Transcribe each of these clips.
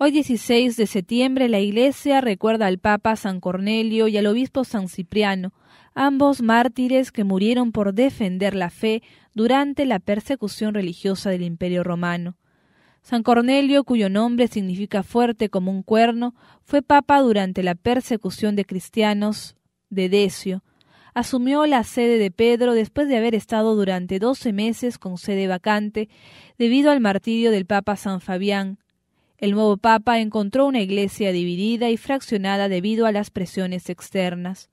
Hoy 16 de septiembre la Iglesia recuerda al Papa San Cornelio y al Obispo San Cipriano, ambos mártires que murieron por defender la fe durante la persecución religiosa del Imperio Romano. San Cornelio, cuyo nombre significa fuerte como un cuerno, fue papa durante la persecución de cristianos de Decio. Asumió la sede de Pedro después de haber estado durante doce meses con sede vacante debido al martirio del Papa San Fabián, el nuevo Papa encontró una iglesia dividida y fraccionada debido a las presiones externas.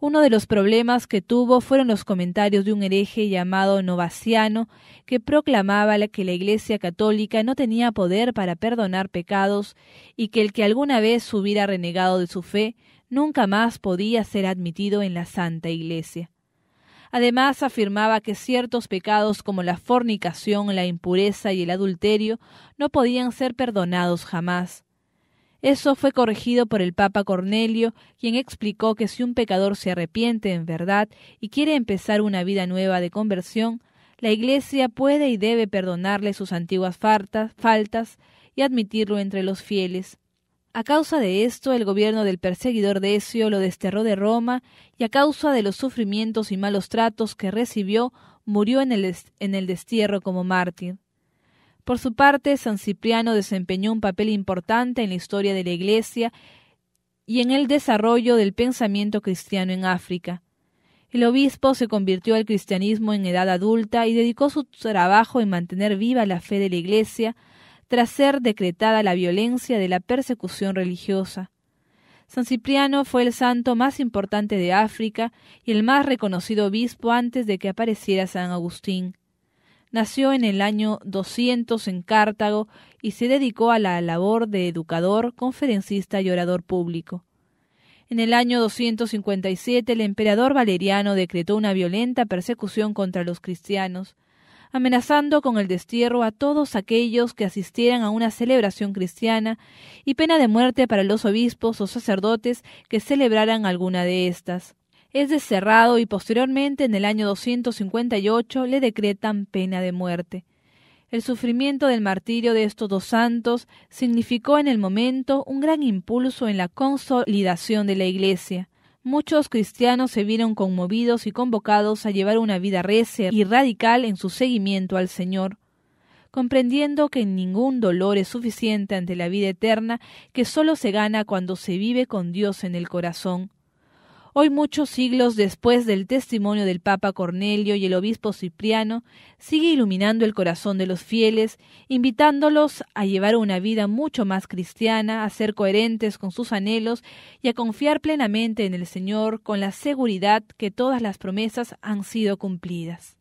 Uno de los problemas que tuvo fueron los comentarios de un hereje llamado Novaciano, que proclamaba que la Iglesia católica no tenía poder para perdonar pecados y que el que alguna vez hubiera renegado de su fe nunca más podía ser admitido en la Santa Iglesia. Además, afirmaba que ciertos pecados como la fornicación, la impureza y el adulterio no podían ser perdonados jamás. Eso fue corregido por el Papa Cornelio, quien explicó que si un pecador se arrepiente en verdad y quiere empezar una vida nueva de conversión, la Iglesia puede y debe perdonarle sus antiguas faltas, y admitirlo entre los fieles. A causa de esto, el gobierno del perseguidor Decio lo desterró de Roma y a causa de los sufrimientos y malos tratos que recibió, murió en el, en el destierro como mártir. Por su parte, San Cipriano desempeñó un papel importante en la historia de la Iglesia y en el desarrollo del pensamiento cristiano en África. El obispo se convirtió al cristianismo en edad adulta y dedicó su trabajo en mantener viva la fe de la Iglesia, tras ser decretada la violencia de la persecución religiosa. San Cipriano fue el santo más importante de África y el más reconocido obispo antes de que apareciera San Agustín. Nació en el año 200 en Cartago y se dedicó a la labor de educador, conferencista y orador público. En el año 257 el emperador Valeriano decretó una violenta persecución contra los cristianos, amenazando con el destierro a todos aquellos que asistieran a una celebración cristiana y pena de muerte para los obispos o sacerdotes que celebraran alguna de estas. Es descerrado y posteriormente en el año 258 le decretan pena de muerte. El sufrimiento del martirio de estos dos santos significó en el momento un gran impulso en la consolidación de la Iglesia muchos cristianos se vieron conmovidos y convocados a llevar una vida recia y radical en su seguimiento al Señor, comprendiendo que ningún dolor es suficiente ante la vida eterna que sólo se gana cuando se vive con Dios en el corazón. Hoy, muchos siglos después del testimonio del Papa Cornelio y el obispo Cipriano, sigue iluminando el corazón de los fieles, invitándolos a llevar una vida mucho más cristiana, a ser coherentes con sus anhelos y a confiar plenamente en el Señor con la seguridad que todas las promesas han sido cumplidas.